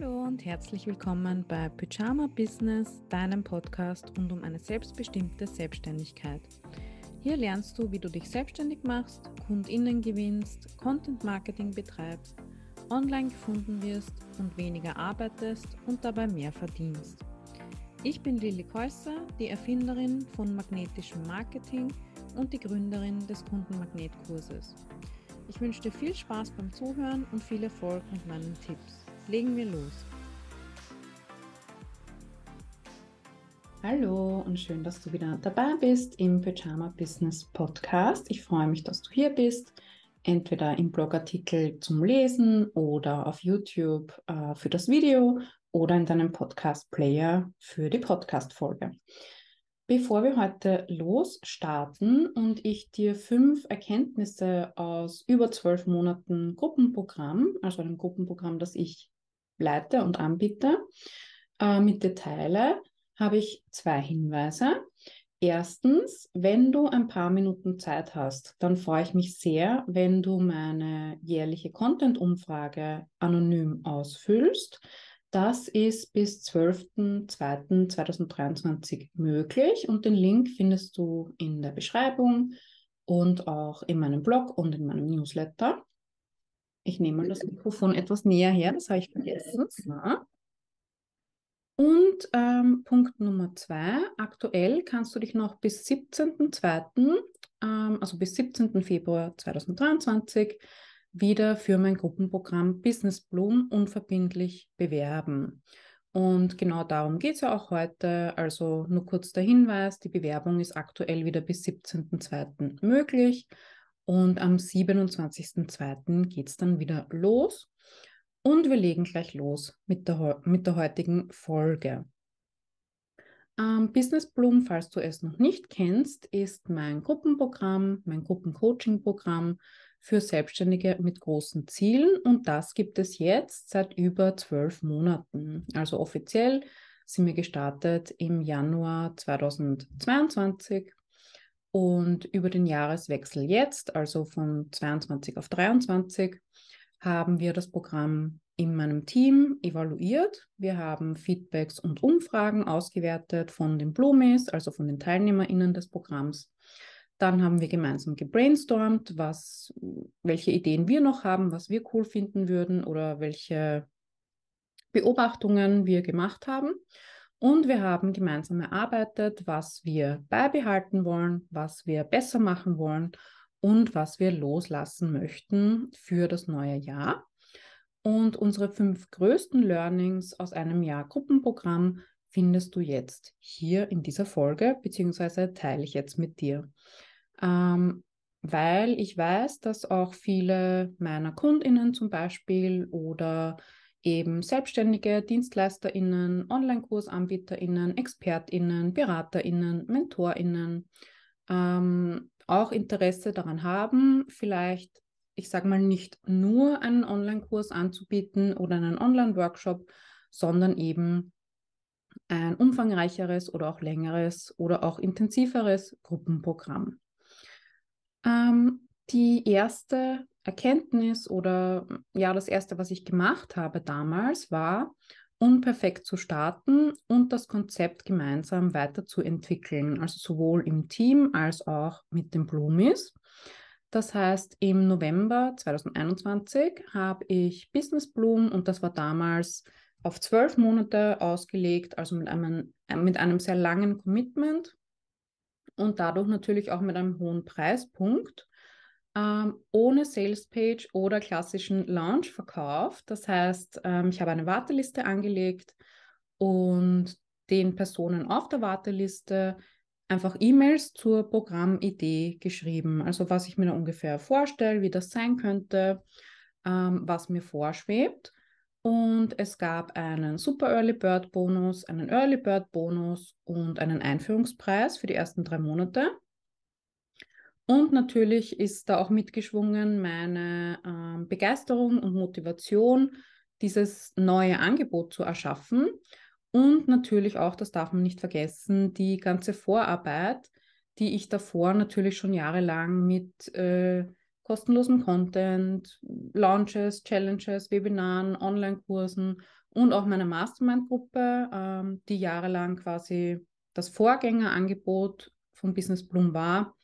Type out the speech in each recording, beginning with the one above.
Hallo und herzlich willkommen bei Pyjama Business, deinem Podcast rund um eine selbstbestimmte Selbstständigkeit. Hier lernst du, wie du dich selbstständig machst, KundInnen gewinnst, Content Marketing betreibst, online gefunden wirst und weniger arbeitest und dabei mehr verdienst. Ich bin Lilly Käusser, die Erfinderin von magnetischem Marketing und die Gründerin des Kundenmagnetkurses. Ich wünsche dir viel Spaß beim Zuhören und viel Erfolg mit meinen Tipps legen wir los. Hallo und schön, dass du wieder dabei bist im Pyjama Business Podcast. Ich freue mich, dass du hier bist, entweder im Blogartikel zum Lesen oder auf YouTube äh, für das Video oder in deinem Podcast Player für die Podcast Folge. Bevor wir heute losstarten und ich dir fünf Erkenntnisse aus über zwölf Monaten Gruppenprogramm, also einem Gruppenprogramm, das ich Leiter und Anbieter äh, mit Details habe ich zwei Hinweise. Erstens, wenn du ein paar Minuten Zeit hast, dann freue ich mich sehr, wenn du meine jährliche Content-Umfrage anonym ausfüllst. Das ist bis 12.02.2023 möglich und den Link findest du in der Beschreibung und auch in meinem Blog und in meinem Newsletter. Ich nehme mal das Mikrofon etwas näher her, das habe ich vergessen. Na. Und ähm, Punkt Nummer zwei, aktuell kannst du dich noch bis 17.02., ähm, also bis 17. Februar 2023, wieder für mein Gruppenprogramm Business Bloom unverbindlich bewerben. Und genau darum geht es ja auch heute. Also nur kurz der Hinweis, die Bewerbung ist aktuell wieder bis 17.02. möglich. Und am 27.02. geht es dann wieder los. Und wir legen gleich los mit der, mit der heutigen Folge. Ähm, Business Bloom, falls du es noch nicht kennst, ist mein Gruppenprogramm, mein Gruppencoaching-Programm für Selbstständige mit großen Zielen. Und das gibt es jetzt seit über zwölf Monaten. Also offiziell sind wir gestartet im Januar 2022 und über den Jahreswechsel jetzt, also von 22 auf 23, haben wir das Programm in meinem Team evaluiert. Wir haben Feedbacks und Umfragen ausgewertet von den Blumis, also von den TeilnehmerInnen des Programms. Dann haben wir gemeinsam gebrainstormt, was, welche Ideen wir noch haben, was wir cool finden würden oder welche Beobachtungen wir gemacht haben. Und wir haben gemeinsam erarbeitet, was wir beibehalten wollen, was wir besser machen wollen und was wir loslassen möchten für das neue Jahr. Und unsere fünf größten Learnings aus einem Jahr Gruppenprogramm findest du jetzt hier in dieser Folge, beziehungsweise teile ich jetzt mit dir. Ähm, weil ich weiß, dass auch viele meiner Kundinnen zum Beispiel oder eben Selbstständige, DienstleisterInnen, Online-Kursanbieterinnen, ExpertInnen, BeraterInnen, MentorInnen ähm, auch Interesse daran haben, vielleicht, ich sage mal, nicht nur einen Online-Kurs anzubieten oder einen Online-Workshop, sondern eben ein umfangreicheres oder auch längeres oder auch intensiveres Gruppenprogramm. Ähm, die erste Erkenntnis oder ja, das erste, was ich gemacht habe damals, war, unperfekt zu starten und das Konzept gemeinsam weiterzuentwickeln, also sowohl im Team als auch mit den Blumis. Das heißt, im November 2021 habe ich Business Bloom und das war damals auf zwölf Monate ausgelegt, also mit einem, mit einem sehr langen Commitment und dadurch natürlich auch mit einem hohen Preispunkt ähm, ohne Salespage oder klassischen Launch-Verkauf. Das heißt, ähm, ich habe eine Warteliste angelegt und den Personen auf der Warteliste einfach E-Mails zur Programmidee geschrieben. Also was ich mir da ungefähr vorstelle, wie das sein könnte, ähm, was mir vorschwebt. Und es gab einen Super Early Bird Bonus, einen Early Bird Bonus und einen Einführungspreis für die ersten drei Monate. Und natürlich ist da auch mitgeschwungen meine äh, Begeisterung und Motivation, dieses neue Angebot zu erschaffen. Und natürlich auch, das darf man nicht vergessen, die ganze Vorarbeit, die ich davor natürlich schon jahrelang mit äh, kostenlosem Content, Launches, Challenges, Webinaren, Online-Kursen und auch meiner Mastermind-Gruppe, ähm, die jahrelang quasi das Vorgängerangebot von Business Bloom war,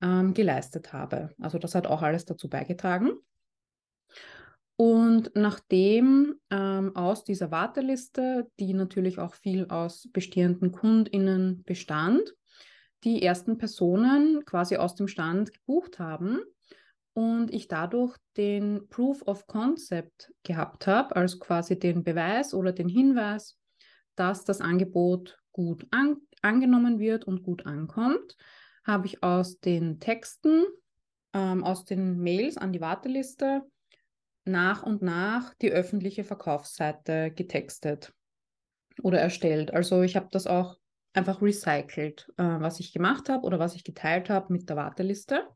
ähm, geleistet habe. Also das hat auch alles dazu beigetragen. Und nachdem ähm, aus dieser Warteliste, die natürlich auch viel aus bestehenden KundInnen bestand, die ersten Personen quasi aus dem Stand gebucht haben und ich dadurch den Proof of Concept gehabt habe, also quasi den Beweis oder den Hinweis, dass das Angebot gut an angenommen wird und gut ankommt, habe ich aus den Texten, ähm, aus den Mails an die Warteliste nach und nach die öffentliche Verkaufsseite getextet oder erstellt. Also ich habe das auch einfach recycelt, äh, was ich gemacht habe oder was ich geteilt habe mit der Warteliste.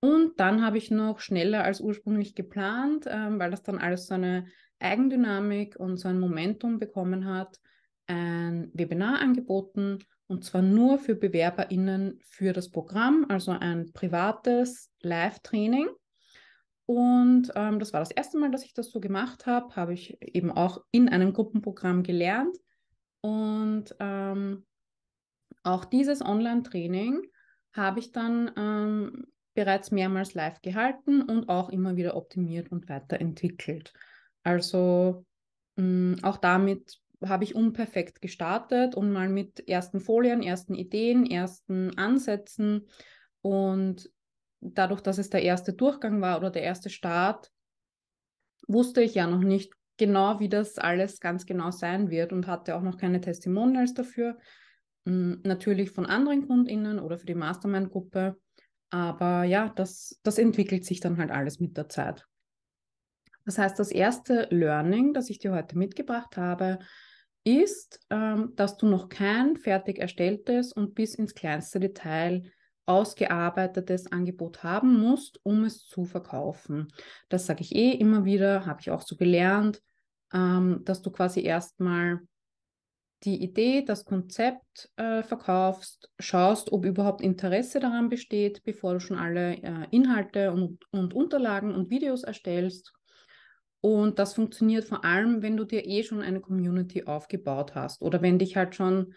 Und dann habe ich noch schneller als ursprünglich geplant, ähm, weil das dann alles so eine Eigendynamik und so ein Momentum bekommen hat, ein Webinar angeboten und zwar nur für BewerberInnen für das Programm, also ein privates Live-Training. Und ähm, das war das erste Mal, dass ich das so gemacht habe. Habe ich eben auch in einem Gruppenprogramm gelernt. Und ähm, auch dieses Online-Training habe ich dann ähm, bereits mehrmals live gehalten und auch immer wieder optimiert und weiterentwickelt. Also mh, mm, auch damit habe ich unperfekt gestartet und mal mit ersten Folien, ersten Ideen, ersten Ansätzen. Und dadurch, dass es der erste Durchgang war oder der erste Start, wusste ich ja noch nicht genau, wie das alles ganz genau sein wird und hatte auch noch keine Testimonials dafür. Hm, natürlich von anderen KundInnen oder für die Mastermind-Gruppe. Aber ja, das, das entwickelt sich dann halt alles mit der Zeit. Das heißt, das erste Learning, das ich dir heute mitgebracht habe, ist, ähm, dass du noch kein fertig erstelltes und bis ins kleinste Detail ausgearbeitetes Angebot haben musst, um es zu verkaufen. Das sage ich eh immer wieder, habe ich auch so gelernt, ähm, dass du quasi erstmal die Idee, das Konzept äh, verkaufst, schaust, ob überhaupt Interesse daran besteht, bevor du schon alle äh, Inhalte und, und Unterlagen und Videos erstellst und das funktioniert vor allem, wenn du dir eh schon eine Community aufgebaut hast oder wenn dich halt schon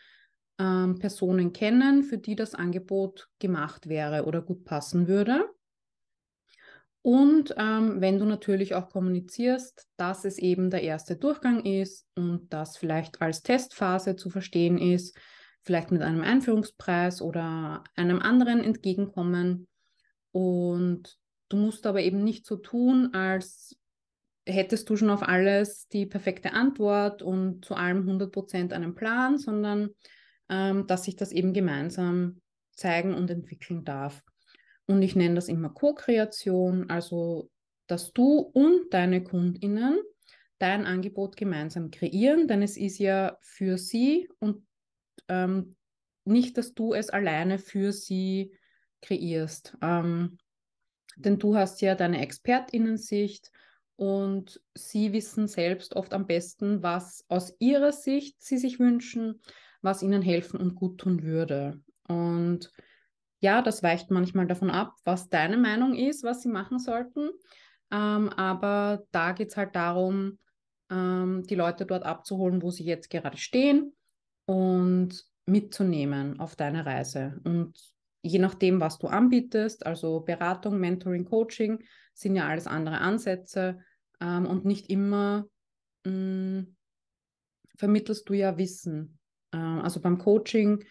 ähm, Personen kennen, für die das Angebot gemacht wäre oder gut passen würde. Und ähm, wenn du natürlich auch kommunizierst, dass es eben der erste Durchgang ist und das vielleicht als Testphase zu verstehen ist, vielleicht mit einem Einführungspreis oder einem anderen Entgegenkommen. Und du musst aber eben nicht so tun, als hättest du schon auf alles die perfekte Antwort und zu allem 100% einen Plan, sondern ähm, dass sich das eben gemeinsam zeigen und entwickeln darf. Und ich nenne das immer Co-Kreation, also dass du und deine Kundinnen dein Angebot gemeinsam kreieren, denn es ist ja für sie und ähm, nicht, dass du es alleine für sie kreierst. Ähm, denn du hast ja deine Expertinnensicht, und sie wissen selbst oft am besten, was aus ihrer Sicht sie sich wünschen, was ihnen helfen und gut tun würde. Und ja, das weicht manchmal davon ab, was deine Meinung ist, was sie machen sollten. Ähm, aber da geht es halt darum, ähm, die Leute dort abzuholen, wo sie jetzt gerade stehen und mitzunehmen auf deine Reise. Und je nachdem, was du anbietest, also Beratung, Mentoring, Coaching, sind ja alles andere Ansätze, ähm, und nicht immer mh, hm, vermittelst du ja Wissen. Ähm, also beim Coaching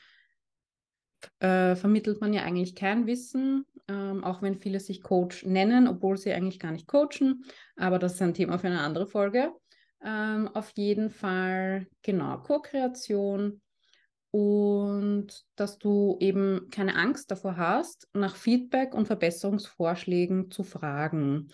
äh, vermittelt man ja eigentlich kein Wissen, ähm, auch wenn viele sich Coach nennen, obwohl sie eigentlich gar nicht coachen. Aber das ist ein Thema für eine andere Folge. Ähm, auf jeden Fall, genau, Co-Kreation, und dass du eben keine Angst davor hast, nach Feedback und Verbesserungsvorschlägen zu fragen.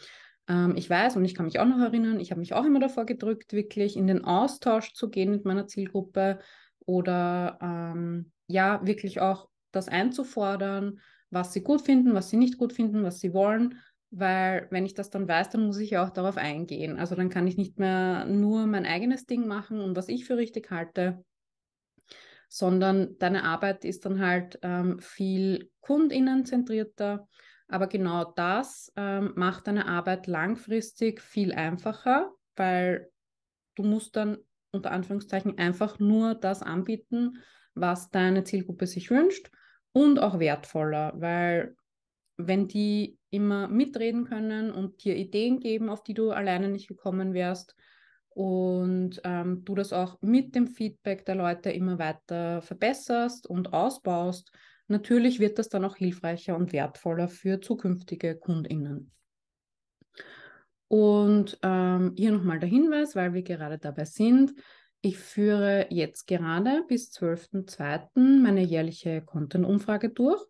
Ähm, ich weiß und ich kann mich auch noch erinnern, ich habe mich auch immer davor gedrückt, wirklich in den Austausch zu gehen mit meiner Zielgruppe oder ähm, ja, wirklich auch das einzufordern, was sie gut finden, was sie nicht gut finden, was sie wollen, weil wenn ich das dann weiß, dann muss ich ja auch darauf eingehen. Also dann kann ich nicht mehr nur mein eigenes Ding machen und was ich für richtig halte, sondern deine Arbeit ist dann halt ähm, viel kundinnenzentrierter aber genau das ähm, macht deine Arbeit langfristig viel einfacher, weil du musst dann unter Anführungszeichen einfach nur das anbieten, was deine Zielgruppe sich wünscht und auch wertvoller, weil wenn die immer mitreden können und dir Ideen geben, auf die du alleine nicht gekommen wärst und ähm, du das auch mit dem Feedback der Leute immer weiter verbesserst und ausbaust, Natürlich wird das dann auch hilfreicher und wertvoller für zukünftige Kundinnen. Und ähm, hier nochmal der Hinweis, weil wir gerade dabei sind. Ich führe jetzt gerade bis 12.02. meine jährliche Content-Umfrage durch.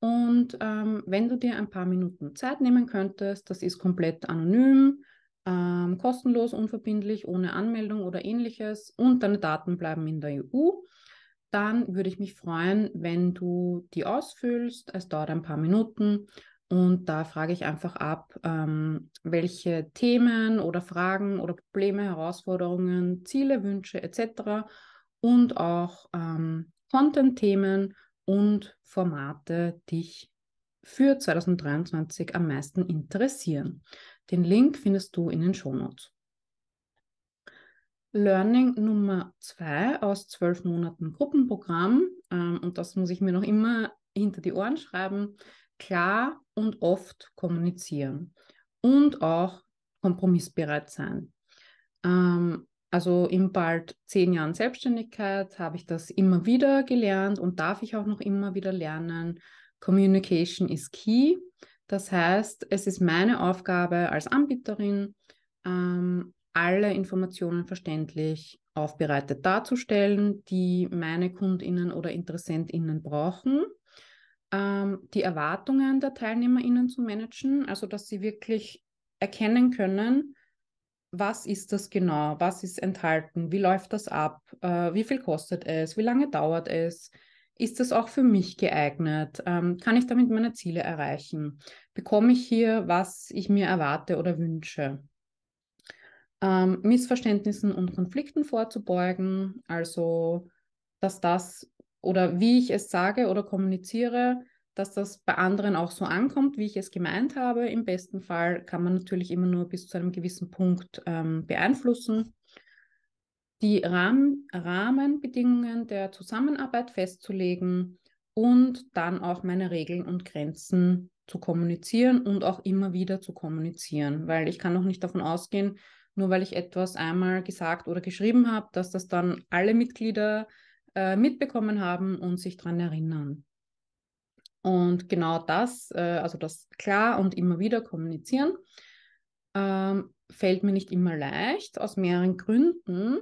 Und ähm, wenn du dir ein paar Minuten Zeit nehmen könntest, das ist komplett anonym, ähm, kostenlos, unverbindlich, ohne Anmeldung oder ähnliches und deine Daten bleiben in der EU dann würde ich mich freuen, wenn du die ausfüllst. Es dauert ein paar Minuten und da frage ich einfach ab, ähm, welche Themen oder Fragen oder Probleme, Herausforderungen, Ziele, Wünsche etc. und auch ähm, Content-Themen und Formate dich für 2023 am meisten interessieren. Den Link findest du in den Shownotes. Learning Nummer zwei aus zwölf Monaten Gruppenprogramm, ähm, und das muss ich mir noch immer hinter die Ohren schreiben, klar und oft kommunizieren und auch kompromissbereit sein. Ähm, also in bald zehn Jahren Selbstständigkeit habe ich das immer wieder gelernt und darf ich auch noch immer wieder lernen. Communication is key. Das heißt, es ist meine Aufgabe als Anbieterin, ähm, alle Informationen verständlich aufbereitet darzustellen, die meine Kundinnen oder Interessentinnen brauchen, ähm, die Erwartungen der Teilnehmerinnen zu managen, also dass sie wirklich erkennen können, was ist das genau, was ist enthalten, wie läuft das ab, äh, wie viel kostet es, wie lange dauert es, ist das auch für mich geeignet? Ähm, kann ich damit meine Ziele erreichen? Bekomme ich hier, was ich mir erwarte oder wünsche? ähm, Missverständnissen und Konflikten vorzubeugen. Also, dass das oder wie ich es sage oder kommuniziere, dass das bei anderen auch so ankommt, wie ich es gemeint habe. Im besten Fall kann man natürlich immer nur bis zu einem gewissen Punkt ähm, beeinflussen. Die Rahmen, Rahmenbedingungen der Zusammenarbeit festzulegen und dann auch meine Regeln und Grenzen zu kommunizieren und auch immer wieder zu kommunizieren, weil ich kann noch nicht davon ausgehen, nur weil ich etwas einmal gesagt oder geschrieben habe, dass das dann alle Mitglieder äh, mitbekommen haben und sich daran erinnern. Und genau das, äh, also das klar und immer wieder kommunizieren, ähm, fällt mir nicht immer leicht, aus mehreren Gründen.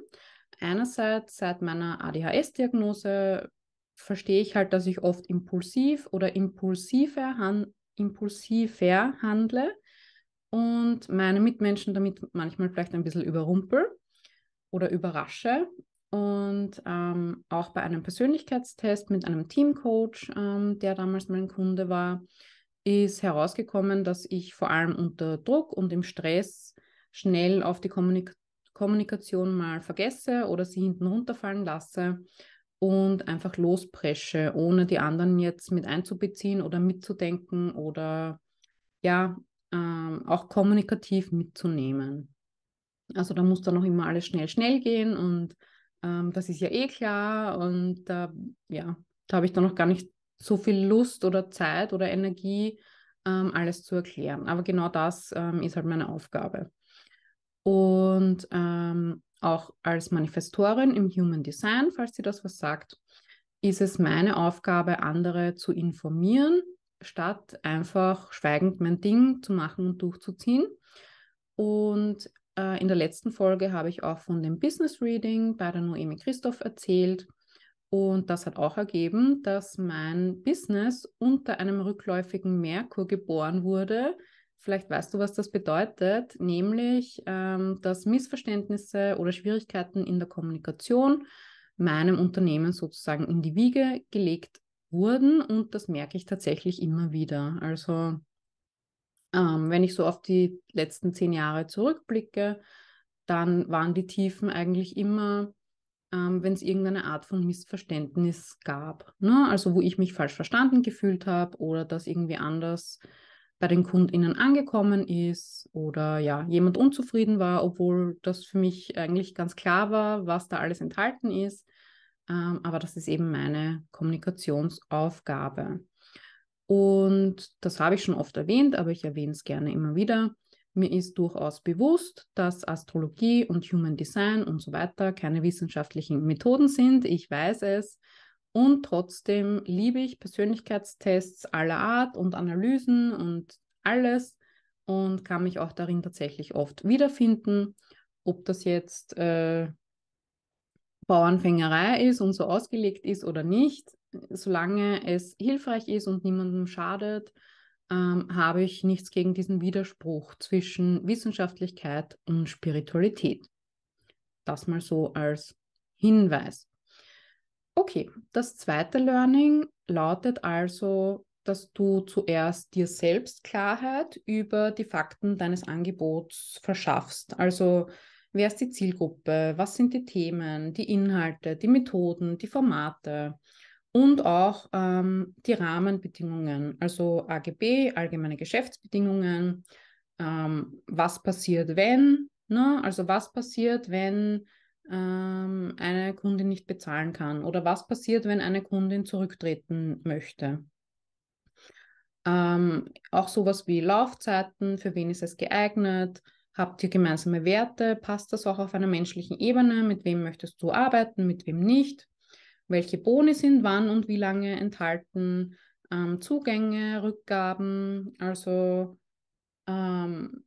Einerseits seit meiner ADHS-Diagnose verstehe ich halt, dass ich oft impulsiv oder impulsiver, han impulsiver handle und meine Mitmenschen damit manchmal vielleicht ein bisschen überrumpel oder überrasche. Und ähm, auch bei einem Persönlichkeitstest mit einem Teamcoach, ähm, der damals mein Kunde war, ist herausgekommen, dass ich vor allem unter Druck und im Stress schnell auf die Kommunik Kommunikation mal vergesse oder sie hinten runterfallen lasse und einfach lospresche, ohne die anderen jetzt mit einzubeziehen oder mitzudenken oder ja, ähm, auch kommunikativ mitzunehmen. Also da muss dann noch immer alles schnell, schnell gehen und ähm, das ist ja eh klar und äh, ja, da habe ich dann noch gar nicht so viel Lust oder Zeit oder Energie, ähm, alles zu erklären. Aber genau das ähm, ist halt meine Aufgabe. Und ähm, auch als Manifestorin im Human Design, falls sie das was sagt, ist es meine Aufgabe, andere zu informieren statt einfach schweigend mein Ding zu machen und durchzuziehen. Und äh, in der letzten Folge habe ich auch von dem Business Reading bei der Noemi Christoph erzählt. Und das hat auch ergeben, dass mein Business unter einem rückläufigen Merkur geboren wurde. Vielleicht weißt du, was das bedeutet, nämlich ähm, dass Missverständnisse oder Schwierigkeiten in der Kommunikation meinem Unternehmen sozusagen in die Wiege gelegt wurden und das merke ich tatsächlich immer wieder. Also ähm, wenn ich so auf die letzten zehn Jahre zurückblicke, dann waren die Tiefen eigentlich immer, ähm, wenn es irgendeine Art von Missverständnis gab. Ne? Also wo ich mich falsch verstanden gefühlt habe oder das irgendwie anders bei den KundInnen angekommen ist oder ja, jemand unzufrieden war, obwohl das für mich eigentlich ganz klar war, was da alles enthalten ist. Ähm, aber das ist eben meine Kommunikationsaufgabe. Und das habe ich schon oft erwähnt, aber ich erwähne es gerne immer wieder. Mir ist durchaus bewusst, dass Astrologie und Human Design und so weiter keine wissenschaftlichen Methoden sind. Ich weiß es. Und trotzdem liebe ich Persönlichkeitstests aller Art und Analysen und alles und kann mich auch darin tatsächlich oft wiederfinden. Ob das jetzt äh, Bauernfängerei ist und so ausgelegt ist oder nicht, solange es hilfreich ist und niemandem schadet, ähm, habe ich nichts gegen diesen Widerspruch zwischen Wissenschaftlichkeit und Spiritualität. Das mal so als Hinweis. Okay, das zweite Learning lautet also, dass du zuerst dir selbst Klarheit über die Fakten deines Angebots verschaffst. Also Wer ist die Zielgruppe? Was sind die Themen, die Inhalte, die Methoden, die Formate? und auch ähm, die Rahmenbedingungen, also AGB, allgemeine Geschäftsbedingungen, ähm, was passiert, wenn, ne? also was passiert, wenn ähm, eine Kundin nicht bezahlen kann oder was passiert, wenn eine Kundin zurücktreten möchte. Ähm, auch sowas wie Laufzeiten, für wen ist es geeignet, Habt ihr gemeinsame Werte? Passt das auch auf einer menschlichen Ebene? Mit wem möchtest du arbeiten? Mit wem nicht? Welche Boni sind wann und wie lange enthalten? Ähm, Zugänge, Rückgaben. Also ähm,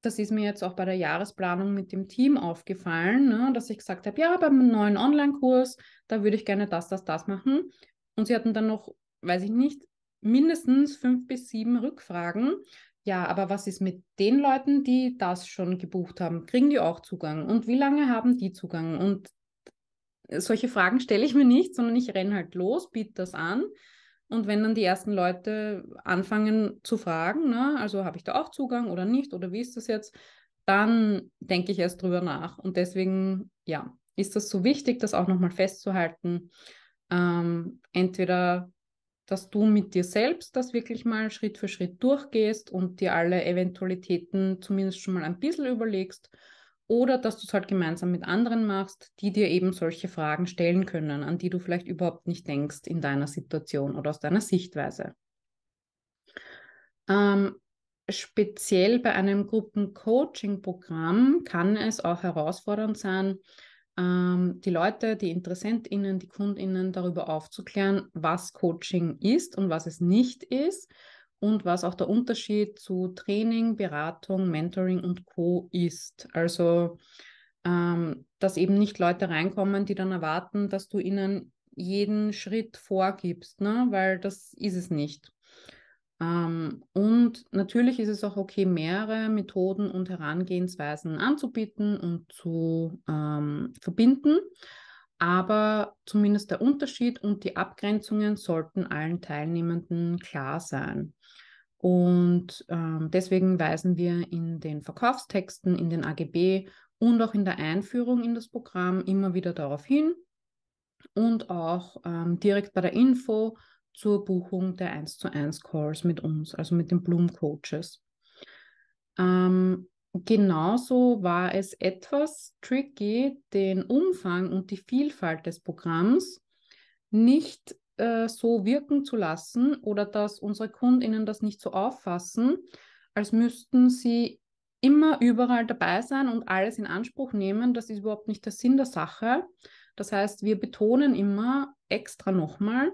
das ist mir jetzt auch bei der Jahresplanung mit dem Team aufgefallen, ne, dass ich gesagt habe, ja, beim neuen Online-Kurs, da würde ich gerne das, das, das machen. Und sie hatten dann noch, weiß ich nicht, mindestens fünf bis sieben Rückfragen. Ja, aber was ist mit den Leuten, die das schon gebucht haben? Kriegen die auch Zugang? Und wie lange haben die Zugang? Und äh, solche Fragen stelle ich mir nicht, sondern ich renne halt los, biete das an. Und wenn dann die ersten Leute anfangen zu fragen, ne, also habe ich da auch Zugang oder nicht oder wie ist das jetzt, dann denke ich erst drüber nach. Und deswegen, ja, ist das so wichtig, das auch nochmal festzuhalten. Ähm, entweder dass du mit dir selbst das wirklich mal Schritt für Schritt durchgehst und dir alle Eventualitäten zumindest schon mal ein bisschen überlegst oder dass du es halt gemeinsam mit anderen machst, die dir eben solche Fragen stellen können, an die du vielleicht überhaupt nicht denkst in deiner Situation oder aus deiner Sichtweise. Ähm, speziell bei einem Gruppencoaching-Programm kann es auch herausfordernd sein, ähm, die Leute, die InteressentInnen, die KundInnen darüber aufzuklären, was Coaching ist und was es nicht ist und was auch der Unterschied zu Training, Beratung, Mentoring und Co. ist. Also, ähm, dass eben nicht Leute reinkommen, die dann erwarten, dass du ihnen jeden Schritt vorgibst, ne? weil das ist es nicht. Ähm, und natürlich ist es auch okay, mehrere Methoden und Herangehensweisen anzubieten und zu ähm, verbinden. Aber zumindest der Unterschied und die Abgrenzungen sollten allen Teilnehmenden klar sein. Und ähm, deswegen weisen wir in den Verkaufstexten, in den AGB und auch in der Einführung in das Programm immer wieder darauf hin und auch ähm, direkt bei der Info zur Buchung der 1 zu 1 Calls mit uns, also mit den Bloom-Coaches. Ähm, genauso war es etwas tricky, den Umfang und die Vielfalt des Programms nicht äh, so wirken zu lassen oder dass unsere Kundinnen das nicht so auffassen, als müssten sie immer überall dabei sein und alles in Anspruch nehmen. Das ist überhaupt nicht der Sinn der Sache. Das heißt, wir betonen immer extra nochmal,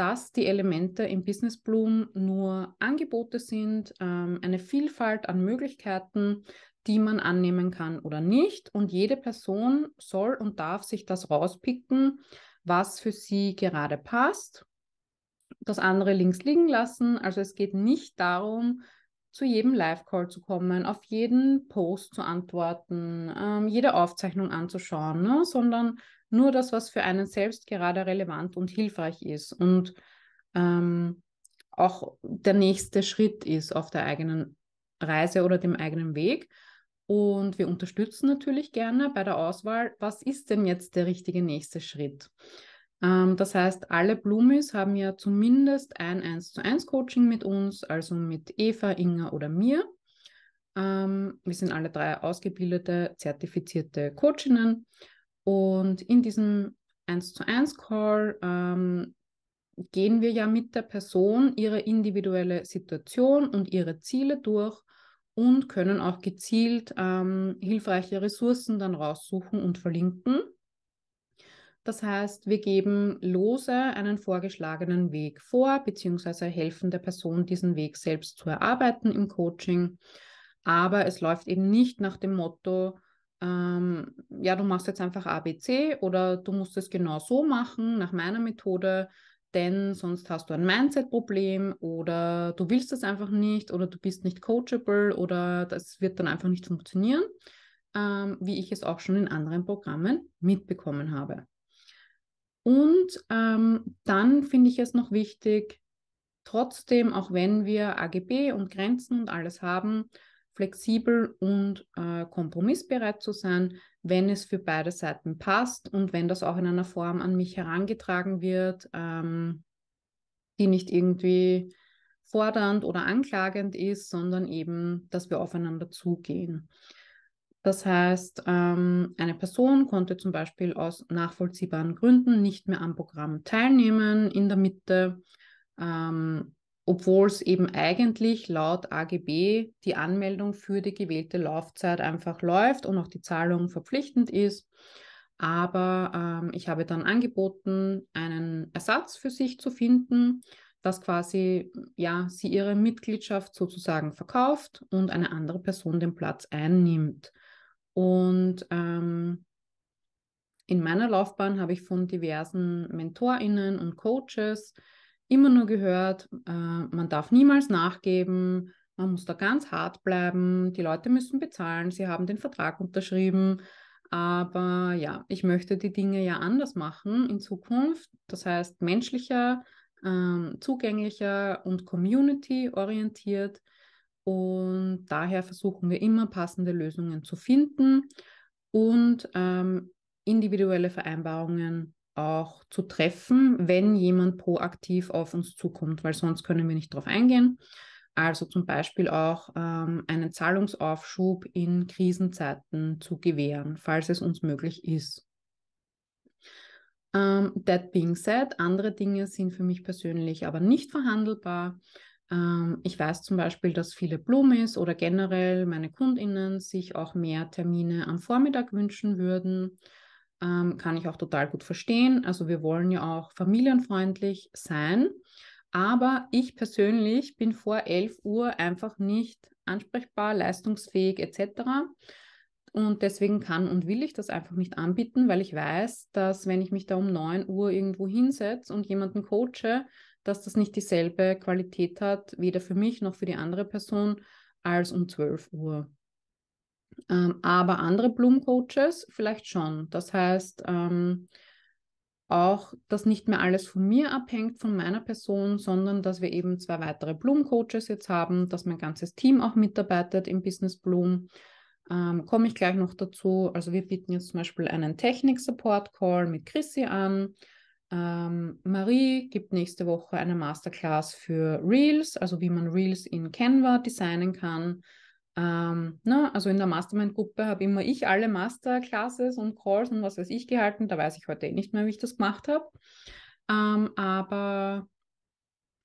dass die Elemente im Business Bloom nur Angebote sind, ähm, eine Vielfalt an Möglichkeiten, die man annehmen kann oder nicht. Und jede Person soll und darf sich das rauspicken, was für sie gerade passt, das andere links liegen lassen. Also es geht nicht darum, zu jedem Live-Call zu kommen, auf jeden Post zu antworten, ähm, jede Aufzeichnung anzuschauen, ne? sondern nur das, was für einen selbst gerade relevant und hilfreich ist und ähm, auch der nächste Schritt ist auf der eigenen Reise oder dem eigenen Weg. Und wir unterstützen natürlich gerne bei der Auswahl, was ist denn jetzt der richtige nächste Schritt. Ähm, das heißt, alle Blumis haben ja zumindest ein 1 zu 1 Coaching mit uns, also mit Eva, Inga oder mir. Ähm, wir sind alle drei ausgebildete, zertifizierte Coachinnen und in diesem 1 zu 1 Call ähm, gehen wir ja mit der Person ihre individuelle Situation und ihre Ziele durch und können auch gezielt ähm, hilfreiche Ressourcen dann raussuchen und verlinken. Das heißt, wir geben lose einen vorgeschlagenen Weg vor, beziehungsweise helfen der Person, diesen Weg selbst zu erarbeiten im Coaching. Aber es läuft eben nicht nach dem Motto, ähm, ja, du machst jetzt einfach ABC oder du musst es genau so machen nach meiner Methode, denn sonst hast du ein Mindset-Problem oder du willst es einfach nicht oder du bist nicht coachable oder das wird dann einfach nicht funktionieren, ähm, wie ich es auch schon in anderen Programmen mitbekommen habe. Und ähm, dann finde ich es noch wichtig, trotzdem, auch wenn wir AGB und Grenzen und alles haben, flexibel und äh, kompromissbereit zu sein, wenn es für beide Seiten passt und wenn das auch in einer Form an mich herangetragen wird, ähm, die nicht irgendwie fordernd oder anklagend ist, sondern eben, dass wir aufeinander zugehen. Das heißt, ähm, eine Person konnte zum Beispiel aus nachvollziehbaren Gründen nicht mehr am Programm teilnehmen in der Mitte. Ähm, obwohl es eben eigentlich laut AGB die Anmeldung für die gewählte Laufzeit einfach läuft und auch die Zahlung verpflichtend ist. Aber ähm, ich habe dann angeboten, einen Ersatz für sich zu finden, dass quasi ja sie ihre Mitgliedschaft sozusagen verkauft und eine andere Person den Platz einnimmt. Und ähm, in meiner Laufbahn habe ich von diversen MentorInnen und Coaches immer nur gehört, äh, man darf niemals nachgeben, man muss da ganz hart bleiben, die Leute müssen bezahlen, sie haben den Vertrag unterschrieben. Aber ja, ich möchte die Dinge ja anders machen in Zukunft. Das heißt, menschlicher, äh, zugänglicher und community-orientiert. Und daher versuchen wir immer passende Lösungen zu finden und ähm, individuelle Vereinbarungen auch zu treffen, wenn jemand proaktiv auf uns zukommt, weil sonst können wir nicht darauf eingehen. Also zum Beispiel auch ähm, einen Zahlungsaufschub in Krisenzeiten zu gewähren, falls es uns möglich ist. Um, ähm, that being said, andere Dinge sind für mich persönlich aber nicht verhandelbar. Ähm, ich weiß zum Beispiel, dass viele Blumis oder generell meine KundInnen sich auch mehr Termine am Vormittag wünschen würden ähm, kann ich auch total gut verstehen. Also wir wollen ja auch familienfreundlich sein. Aber ich persönlich bin vor 11 Uhr einfach nicht ansprechbar, leistungsfähig etc. Und deswegen kann und will ich das einfach nicht anbieten, weil ich weiß, dass wenn ich mich da um 9 Uhr irgendwo hinsetze und jemanden coache, dass das nicht dieselbe Qualität hat, weder für mich noch für die andere Person, als um 12 Uhr. Ähm, aber andere Blumencoaches vielleicht schon. Das heißt, ähm, auch, dass nicht mehr alles von mir abhängt, von meiner Person, sondern dass wir eben zwei weitere Blumencoaches jetzt haben, dass mein ganzes Team auch mitarbeitet im Business Bloom. Ähm, Komme ich gleich noch dazu. Also wir bieten jetzt zum Beispiel einen Technik-Support-Call mit Chrissy an. Ähm, Marie gibt nächste Woche eine Masterclass für Reels, also wie man Reels in Canva designen kann. Ähm, na, also in der Mastermind-Gruppe habe immer ich alle Masterclasses und Calls und was weiß ich gehalten. Da weiß ich heute eh nicht mehr, wie ich das gemacht habe. Ähm, aber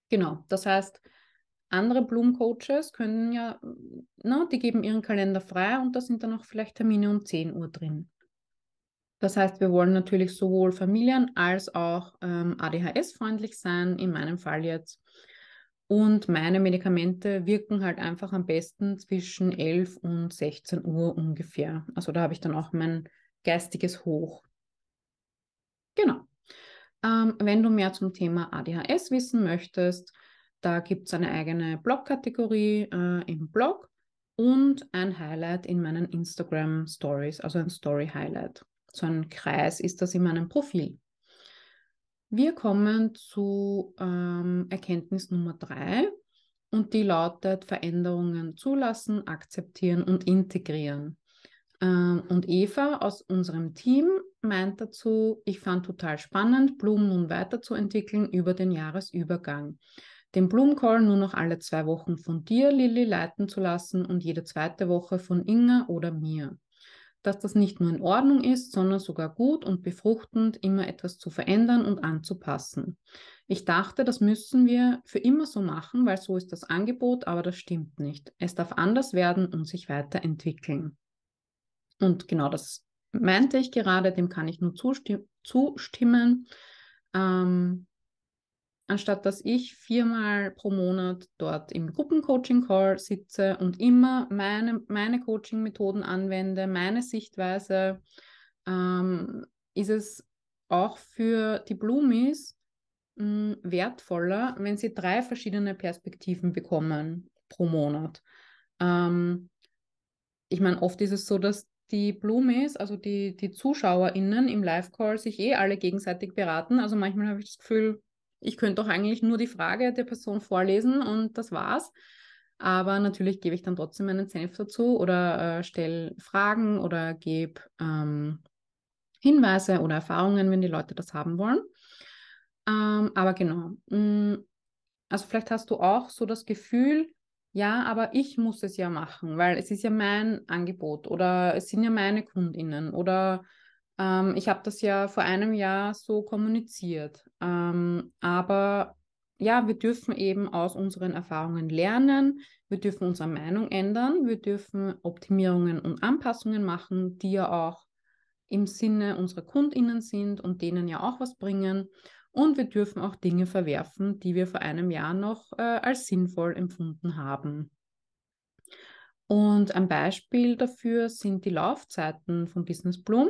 genau, das heißt, andere Blumencoaches können ja, na, die geben ihren Kalender frei und da sind dann auch vielleicht Termine um 10 Uhr drin. Das heißt, wir wollen natürlich sowohl Familien als auch ähm, ADHS-freundlich sein, in meinem Fall jetzt. Und meine Medikamente wirken halt einfach am besten zwischen 11 und 16 Uhr ungefähr. Also da habe ich dann auch mein geistiges Hoch. Genau. Ähm, wenn du mehr zum Thema ADHS wissen möchtest, da gibt es eine eigene Blog-Kategorie äh, im Blog und ein Highlight in meinen Instagram Stories, also ein Story Highlight. So ein Kreis ist das in meinem Profil. Wir kommen zu ähm, Erkenntnis Nummer drei und die lautet Veränderungen zulassen, akzeptieren und integrieren. Ähm, und Eva aus unserem Team meint dazu, ich fand total spannend, Blumen nun weiterzuentwickeln über den Jahresübergang. Den Blumencall nur noch alle zwei Wochen von dir, Lilly, leiten zu lassen und jede zweite Woche von Inga oder mir dass das nicht nur in Ordnung ist, sondern sogar gut und befruchtend, immer etwas zu verändern und anzupassen. Ich dachte, das müssen wir für immer so machen, weil so ist das Angebot, aber das stimmt nicht. Es darf anders werden und sich weiterentwickeln. Und genau das meinte ich gerade, dem kann ich nur zustimm zustimmen. Ähm, anstatt dass ich viermal pro Monat dort im Gruppencoaching-Call sitze und immer meine, meine Coaching-Methoden anwende, meine Sichtweise, ähm, ist es auch für die Blumis mh, hm, wertvoller, wenn sie drei verschiedene Perspektiven bekommen pro Monat. Ähm, ich meine, oft ist es so, dass die Blumis, also die, die ZuschauerInnen im Live-Call, sich eh alle gegenseitig beraten. Also manchmal habe ich das Gefühl, ich könnte doch eigentlich nur die Frage der Person vorlesen und das war's. Aber natürlich gebe ich dann trotzdem meinen Senf dazu oder äh, stelle Fragen oder gebe ähm, Hinweise oder Erfahrungen, wenn die Leute das haben wollen. Ähm, aber genau. Mm, also vielleicht hast du auch so das Gefühl, ja, aber ich muss es ja machen, weil es ist ja mein Angebot oder es sind ja meine Kundinnen oder ähm, ich habe das ja vor einem Jahr so kommuniziert. Ähm, aber ja, wir dürfen eben aus unseren Erfahrungen lernen, wir dürfen unsere Meinung ändern, wir dürfen Optimierungen und Anpassungen machen, die ja auch im Sinne unserer Kundinnen sind und denen ja auch was bringen. Und wir dürfen auch Dinge verwerfen, die wir vor einem Jahr noch äh, als sinnvoll empfunden haben. Und ein Beispiel dafür sind die Laufzeiten von Business Bloom.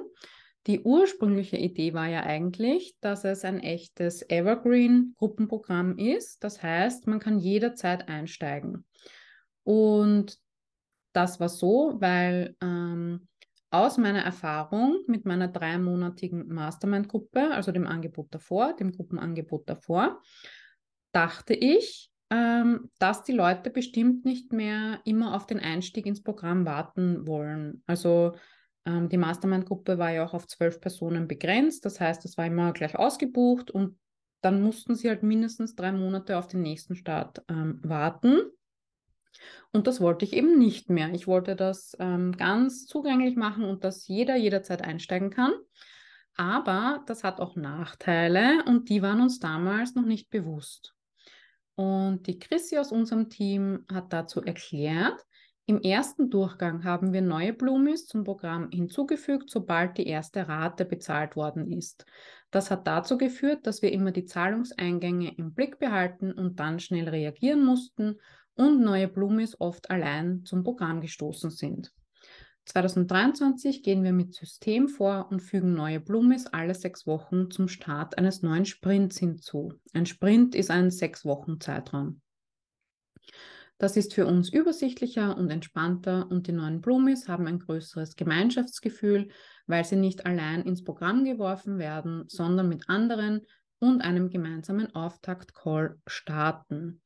Die ursprüngliche Idee war ja eigentlich, dass es ein echtes Evergreen-Gruppenprogramm ist. Das heißt, man kann jederzeit einsteigen. Und das war so, weil ähm, aus meiner Erfahrung mit meiner dreimonatigen Mastermind-Gruppe, also dem Angebot davor, dem Gruppenangebot davor, dachte ich, ähm, dass die Leute bestimmt nicht mehr immer auf den Einstieg ins Programm warten wollen. Also ähm, die Mastermind-Gruppe war ja auch auf zwölf Personen begrenzt. Das heißt, das war immer gleich ausgebucht und dann mussten sie halt mindestens drei Monate auf den nächsten Start ähm, warten. Und das wollte ich eben nicht mehr. Ich wollte das ähm, ganz zugänglich machen und dass jeder jederzeit einsteigen kann. Aber das hat auch Nachteile und die waren uns damals noch nicht bewusst. Und die Chrissy aus unserem Team hat dazu erklärt, im ersten Durchgang haben wir neue Blumis zum Programm hinzugefügt, sobald die erste Rate bezahlt worden ist. Das hat dazu geführt, dass wir immer die Zahlungseingänge im Blick behalten und dann schnell reagieren mussten und neue Blumis oft allein zum Programm gestoßen sind. 2023 gehen wir mit System vor und fügen neue Blumis alle sechs Wochen zum Start eines neuen Sprints hinzu. Ein Sprint ist ein sechs Wochen Zeitraum. Das ist für uns übersichtlicher und entspannter und die neuen Blumis haben ein größeres Gemeinschaftsgefühl, weil sie nicht allein ins Programm geworfen werden, sondern mit anderen und einem gemeinsamen Auftakt-Call starten.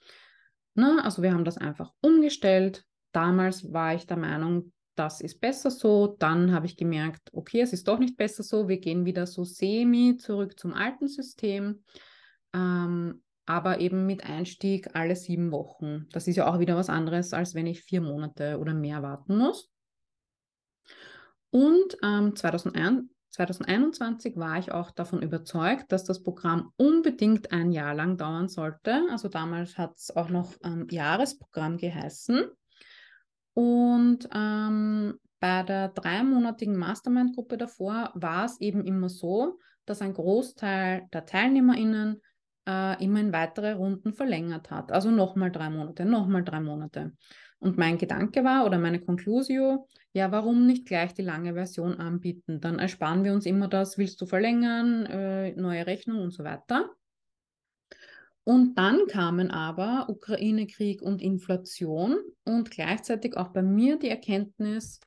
Na, also wir haben das einfach umgestellt. Damals war ich der Meinung, das ist besser so. Dann habe ich gemerkt, okay, es ist doch nicht besser so. Wir gehen wieder so semi zurück zum alten System. Ähm, aber eben mit Einstieg alle sieben Wochen. Das ist ja auch wieder was anderes, als wenn ich vier Monate oder mehr warten muss. Und ähm, 2021 war ich auch davon überzeugt, dass das Programm unbedingt ein Jahr lang dauern sollte. Also damals hat es auch noch ähm, Jahresprogramm geheißen. Und ähm, bei der dreimonatigen Mastermind-Gruppe davor war es eben immer so, dass ein Großteil der TeilnehmerInnen äh, immer in weitere Runden verlängert hat. Also nochmal drei Monate, nochmal drei Monate. Und mein Gedanke war oder meine Conclusio, ja, warum nicht gleich die lange Version anbieten? Dann ersparen wir uns immer das, willst du verlängern, äh, neue Rechnung und so weiter. Und dann kamen aber Ukraine-Krieg und Inflation und gleichzeitig auch bei mir die Erkenntnis,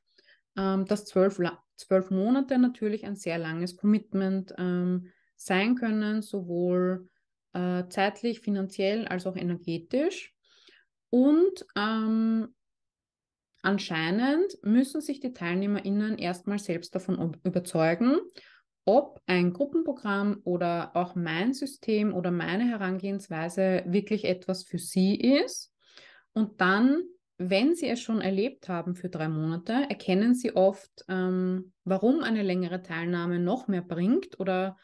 ähm, dass zwölf, zwölf Monate natürlich ein sehr langes Commitment ähm, sein können, sowohl äh, zeitlich, finanziell als auch energetisch. Und ähm, anscheinend müssen sich die TeilnehmerInnen erstmal selbst davon überzeugen, ob ein Gruppenprogramm oder auch mein System oder meine Herangehensweise wirklich etwas für sie ist. Und dann, wenn sie es schon erlebt haben für drei Monate, erkennen sie oft, ähm, warum eine längere Teilnahme noch mehr bringt oder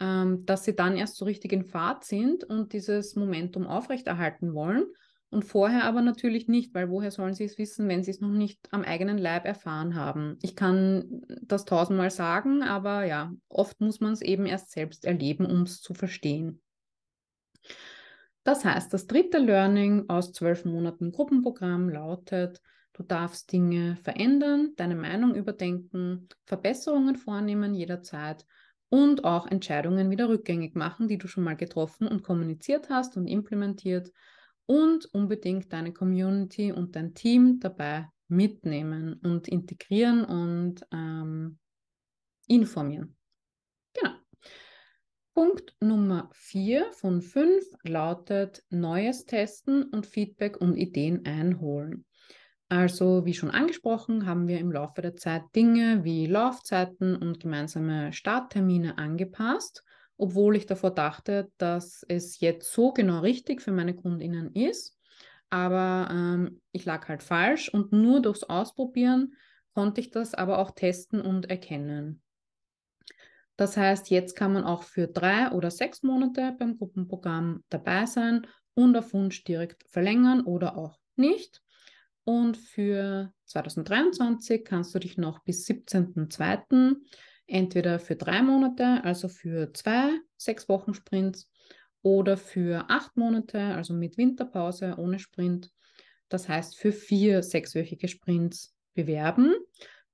ähm, dass sie dann erst so richtig in Fahrt sind und dieses Momentum aufrechterhalten wollen. Und vorher aber natürlich nicht, weil woher sollen sie es wissen, wenn sie es noch nicht am eigenen Leib erfahren haben? Ich kann das tausendmal sagen, aber ja, oft muss man es eben erst selbst erleben, um es zu verstehen. Das heißt, das dritte Learning aus zwölf Monaten Gruppenprogramm lautet, du darfst Dinge verändern, deine Meinung überdenken, Verbesserungen vornehmen jederzeit und auch Entscheidungen wieder rückgängig machen, die du schon mal getroffen und kommuniziert hast und implementiert und unbedingt deine Community und dein Team dabei mitnehmen und integrieren und ähm, informieren. Genau. Punkt Nummer 4 von 5 lautet neues Testen und Feedback und Ideen einholen. Also, wie schon angesprochen, haben wir im Laufe der Zeit Dinge wie Laufzeiten und gemeinsame Starttermine angepasst, obwohl ich davor dachte, dass es jetzt so genau richtig für meine Kundinnen ist. Aber ähm, ich lag halt falsch und nur durchs Ausprobieren konnte ich das aber auch testen und erkennen. Das heißt, jetzt kann man auch für drei oder sechs Monate beim Gruppenprogramm dabei sein und auf Wunsch direkt verlängern oder auch nicht. Und für 2023 kannst du dich noch bis 17.02. entweder für drei Monate, also für zwei sechs Wochen Sprints, oder für acht Monate, also mit Winterpause ohne Sprint, das heißt für vier sechswöchige Sprints bewerben.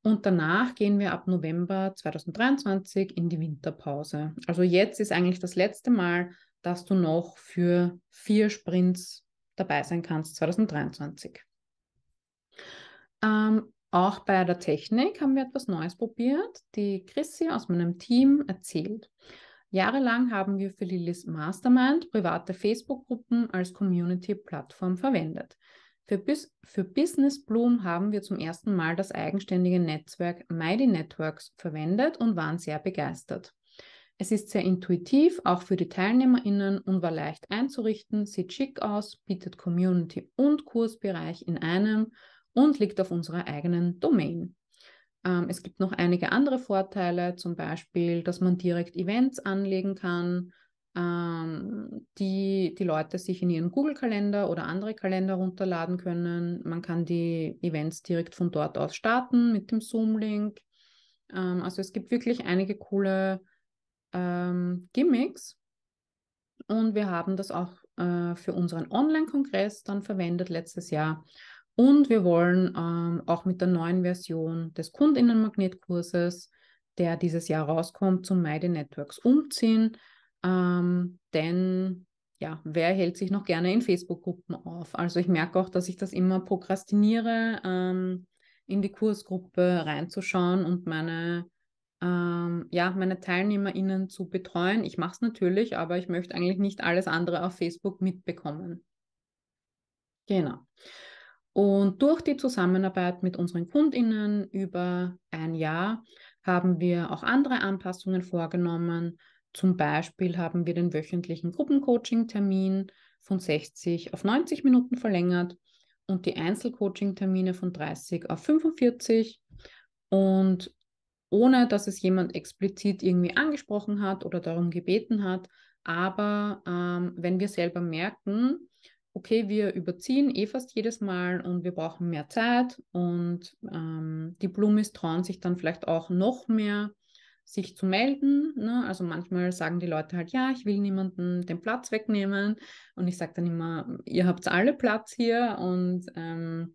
Und danach gehen wir ab November 2023 in die Winterpause. Also jetzt ist eigentlich das letzte Mal, dass du noch für vier Sprints dabei sein kannst 2023. Ähm, auch bei der Technik haben wir etwas Neues probiert. Die Chrissy aus meinem Team erzählt. Jahrelang haben wir für Lilis Mastermind private Facebook-Gruppen als Community-Plattform verwendet. Für, Bus für Business Bloom haben wir zum ersten Mal das eigenständige Netzwerk Mighty Networks verwendet und waren sehr begeistert. Es ist sehr intuitiv, auch für die TeilnehmerInnen und war leicht einzurichten, sieht schick aus, bietet Community und Kursbereich in einem und liegt auf unserer eigenen Domain. Ähm, es gibt noch einige andere Vorteile, zum Beispiel, dass man direkt Events anlegen kann, ähm, die die Leute sich in ihren Google-Kalender oder andere Kalender runterladen können. Man kann die Events direkt von dort aus starten mit dem Zoom-Link. Ähm, also es gibt wirklich einige coole ähm, Gimmicks. Und wir haben das auch äh, für unseren Online-Kongress dann verwendet letztes Jahr. Und wir wollen ähm, auch mit der neuen Version des Kundinnenmagnetkurses, der dieses Jahr rauskommt, zum Meide Networks umziehen. Ähm, denn ja, wer hält sich noch gerne in Facebook-Gruppen auf? Also ich merke auch, dass ich das immer prokrastiniere, ähm, in die Kursgruppe reinzuschauen und meine, ähm, ja, meine TeilnehmerInnen zu betreuen. Ich mache es natürlich, aber ich möchte eigentlich nicht alles andere auf Facebook mitbekommen. Genau. Und durch die Zusammenarbeit mit unseren Kundinnen über ein Jahr haben wir auch andere Anpassungen vorgenommen. Zum Beispiel haben wir den wöchentlichen Gruppencoaching-Termin von 60 auf 90 Minuten verlängert und die Einzelcoaching-Termine von 30 auf 45. Und ohne dass es jemand explizit irgendwie angesprochen hat oder darum gebeten hat. Aber ähm, wenn wir selber merken, okay, wir überziehen eh fast jedes Mal und wir brauchen mehr Zeit und ähm, die Blumis trauen sich dann vielleicht auch noch mehr, sich zu melden. Ne? Also manchmal sagen die Leute halt, ja, ich will niemanden den Platz wegnehmen und ich sage dann immer, ihr habt alle Platz hier und ähm,